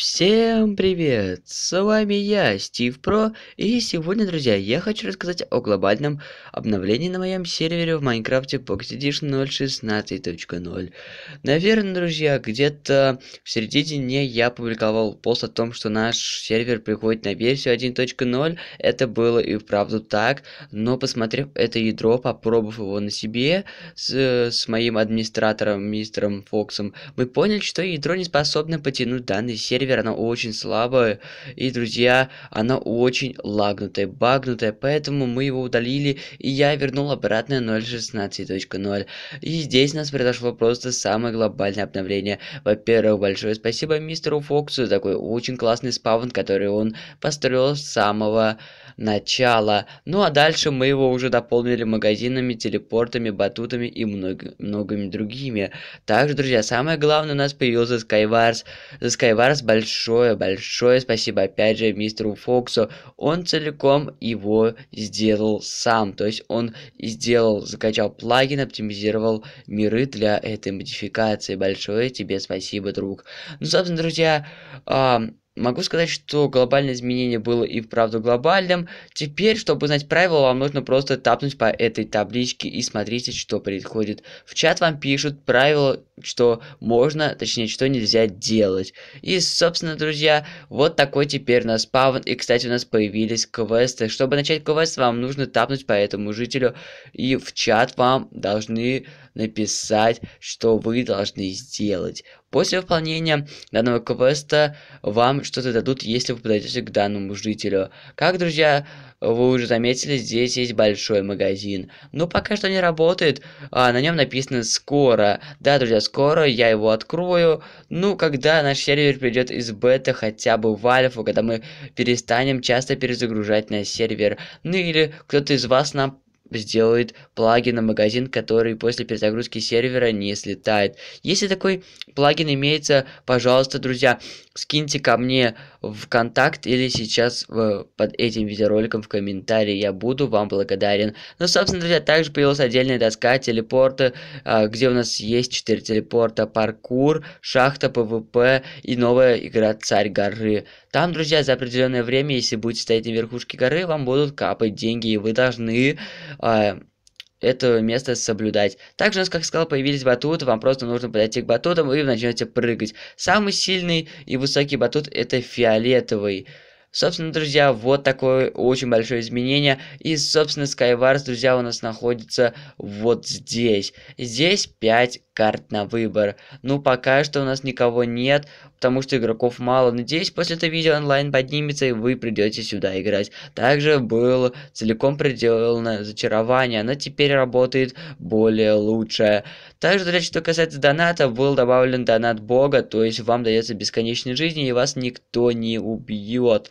Всем привет! С вами я, Стив Про, и сегодня, друзья, я хочу рассказать о глобальном обновлении на моем сервере в Майнкрафте Pocket Edition 0.16.0. Наверное, друзья, где-то в середине я опубликовал пост о том, что наш сервер приходит на версию 1.0. Это было и вправду так, но посмотрев это ядро, попробовав его на себе с, с моим администратором, мистером Фоксом, мы поняли, что ядро не способно потянуть данный сервер Вейвер, она очень слабая. И, друзья, она очень лагнутая, багнутая. Поэтому мы его удалили, и я вернул обратно 0.16.0. И здесь у нас произошло просто самое глобальное обновление. Во-первых, большое спасибо мистеру Фоксу за такой очень классный спаун, который он построил с самого начала. Ну а дальше мы его уже дополнили магазинами, телепортами, батутами и много, многими другими. Также, друзья, самое главное у нас появился Skywars. За Skywars большое-большое спасибо опять же мистеру Фоксу. Он целиком его сделал сам. То есть он сделал, закачал плагин, оптимизировал миры для этой модификации. Большое тебе спасибо, друг. Ну, собственно, друзья, э, Могу сказать, что глобальное изменение было и вправду глобальным. Теперь, чтобы узнать правила, вам нужно просто тапнуть по этой табличке и смотрите, что происходит. В чат вам пишут правила, что можно, точнее, что нельзя делать. И, собственно, друзья, вот такой теперь у нас спавн. И, кстати, у нас появились квесты. Чтобы начать квест, вам нужно тапнуть по этому жителю. И в чат вам должны написать, что вы должны сделать. После выполнения данного квеста вам что-то дадут, если вы подойдете к данному жителю. Как, друзья, вы уже заметили, здесь есть большой магазин. Но пока что не работает. А, на нем написано «Скоро». Да, друзья, скоро я его открою. Ну, когда наш сервер придет из бета хотя бы в альфу, когда мы перестанем часто перезагружать на сервер. Ну, или кто-то из вас нам сделает плагин на магазин, который после перезагрузки сервера не слетает. Если такой плагин имеется, пожалуйста, друзья, скиньте ко мне в контакт или сейчас в, э, под этим видеороликом в комментарии. Я буду вам благодарен. Ну, собственно, друзья, также появилась отдельная доска телепорта, э, где у нас есть 4 телепорта, паркур, шахта, ПВП и новая игра Царь горы. Там, друзья, за определенное время, если будете стоять на верхушке горы, вам будут капать деньги, и вы должны а, это место соблюдать. Также у нас, как сказал, появились батуты, вам просто нужно подойти к батутам и вы начнете прыгать. Самый сильный и высокий батут это фиолетовый. Собственно, друзья, вот такое очень большое изменение. И, собственно, Skywars, друзья, у нас находится вот здесь. Здесь 5 карт на выбор. Ну, пока что у нас никого нет, потому что игроков мало. Надеюсь, после этого видео онлайн поднимется, и вы придете сюда играть. Также было целиком проделано зачарование, оно теперь работает более лучше. Также, друзья, что касается доната, был добавлен донат бога, то есть вам дается бесконечной жизни, и вас никто не убьет.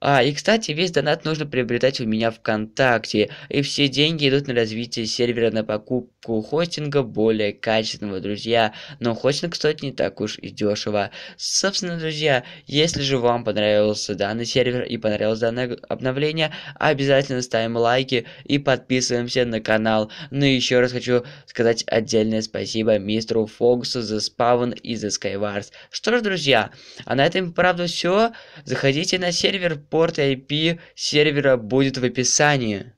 А, и кстати, весь донат нужно приобретать у меня ВКонтакте. И все деньги идут на развитие сервера, на покупку хостинга более качественного, друзья. Но хостинг стоит не так уж и дешево. Собственно, друзья, если же вам понравился данный сервер и понравилось данное обновление, обязательно ставим лайки и подписываемся на канал. Но ну еще раз хочу сказать отдельное спасибо мистеру Фокусу за спавн и за Skywars. Что ж, друзья, а на этом, правда, все. Заходите на сервер порт ip сервера будет в описании